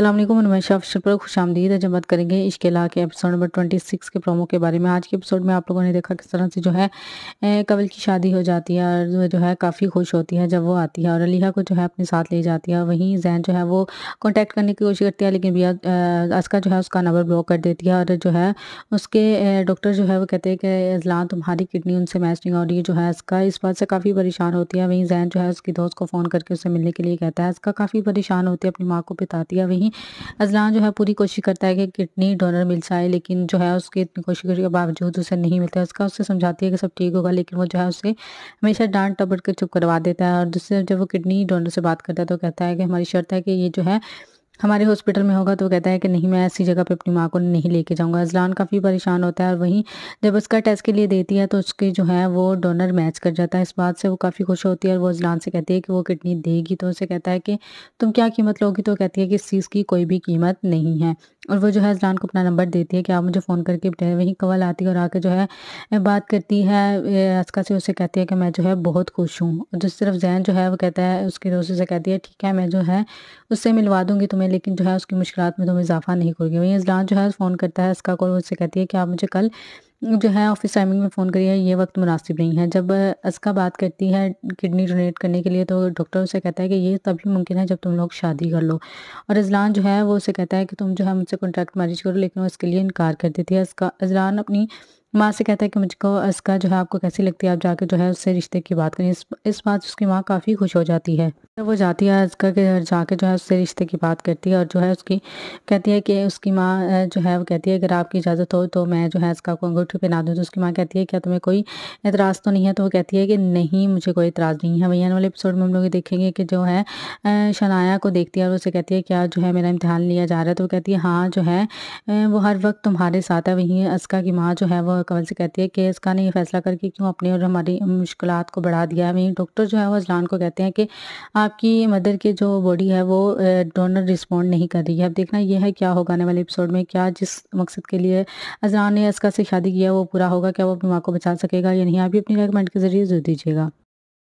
असलम मैं शाफर पर खुश आमदीद है जब बात करेंगे इश्क ला के एपिसोड नंबर ट्वेंटी सिक्स के प्रोमो के बारे में आज के एपिसोड में आप लोगों ने देखा किस तरह से जो है कवल की शादी हो जाती है और वह जो है काफ़ी खुश होती है जब वो आती है और अलीहा को जो है अपने साथ ले जाती है वहीं जैन जो है वो कॉन्टैक्ट करने की कोशिश करती है लेकिन बिया असका जो है उसका नंबर ब्लॉक कर देती है और जो है उसके डॉक्टर जो है वो कहते हैं कि अजलान तुम्हारी किडनी उनसे मैच नहीं हो रही जो है असका इस बात से काफ़ी परेशान होती है वहीं जैन जो है उसकी दोस्त को फ़ोन करके उससे मिलने के लिए कहता है असका काफ़ी परेशान होती है अपनी माँ को बिताती है वहीं में अजलान जो है पूरी कोशिश करता है कि किडनी डोनर मिल जाए लेकिन जो है उसकी इतनी कोशिश करने के बावजूद उसे नहीं मिलता है उसका उससे समझाती है कि सब ठीक होगा लेकिन वो जो है उसे हमेशा डांट टपट कर चुप करवा देता है और दूसरे जब वो किडनी डोनर से बात करता है तो कहता है कि हमारी शर्त है कि ये जो है हमारे हॉस्पिटल में होगा तो कहता है कि नहीं मैं ऐसी जगह पे अपनी माँ को नहीं लेके जाऊँगा अजलान काफ़ी परेशान होता है और वहीं जब उसका टेस्ट के लिए देती है तो उसके जो है वो डोनर मैच कर जाता है इस बात से वो काफ़ी खुश होती है और वो अजलान से कहती है कि वो किडनी देगी तो उसे कहता है कि तुम क्या कीमत लोगी तो कहती है कि इस चीज़ की कोई भी कीमत नहीं है और वो जो है अजरान को अपना नंबर देती है कि आप मुझे फ़ोन करके बताए वहीं कवल आती है और आके जो है बात करती है असका से उससे कहती है कि मैं जो है बहुत खुश हूँ और जिस तरफ जैन जो है वो कहता है उसके दोस्त से कहती है ठीक है मैं जो है उससे मिलवा दूँगी तुम्हें लेकिन जो है उसकी मुश्किल में तुम्हें इजाफा नहीं करूँगी वहीं अजरान जो है फ़ोन करता है असका को उससे कहती है कि आप मुझे कल जो है ऑफिस टाइमिंग में फ़ोन करिए ये वक्त मुनासिब नहीं है जब असका बात करती है किडनी डोनेट करने के लिए तो डॉक्टर उसे कहता है कि ये तभी मुमकिन है जब तुम लोग शादी कर लो और अजलान जो है वो उसे कहता है कि तुम जो है मुझसे कॉन्ट्रैक्ट मैरिज करो लेकिन वो इसके लिए इनकार कर देती है अजलान अपनी माँ से कहता है कि मुझको असका जो है आपको कैसी लगती है आप जाके जो है उससे रिश्ते की बात करें इस इस बात उसकी माँ काफ़ी खुश हो जाती है जब तो वो जाती है असका के जाके जो है उससे रिश्ते की बात करती है और जो है उसकी कहती है कि उसकी माँ जो है वो कहती है अगर आपकी इजाज़त हो तो मैं जो है असका को अंगूठी पहना दूँ तो उसकी माँ कहती है क्या तुम्हें कोई एतराज़ तो नहीं है तो वो कहती है कि नहीं मुझे कोई एतराज़ नहीं है वही आने वाले एपिसोड में हम लोग देखेंगे कि जो है शनाया को देखती है और उसे कहती है क्या जो है मेरा इम्तहान लिया जा रहा है तो वो कहती है हाँ जो है वो हर वक्त तुम्हारे साथ है वहीं असका की माँ जो है वो कंवल से कहती है कि इसका ने यह फैसला करके क्यों अपनी और हमारी मुश्किल को बढ़ा दिया है वहीं डॉक्टर जो है वो अजलान को कहते हैं कि आपकी मदर की जो बॉडी है वो डोनर रिस्पॉन्ड नहीं कर रही है अब देखना यह है क्या होगा आने वाले एपिसोड में क्या जिस मकसद के लिए अजलान ने इसका से शादी किया वो पूरा होगा क्या वो अपनी माँ को बचा सकेगा या नहीं आप भी अपनी रिकमेंड के जरिए जो दीजिएगा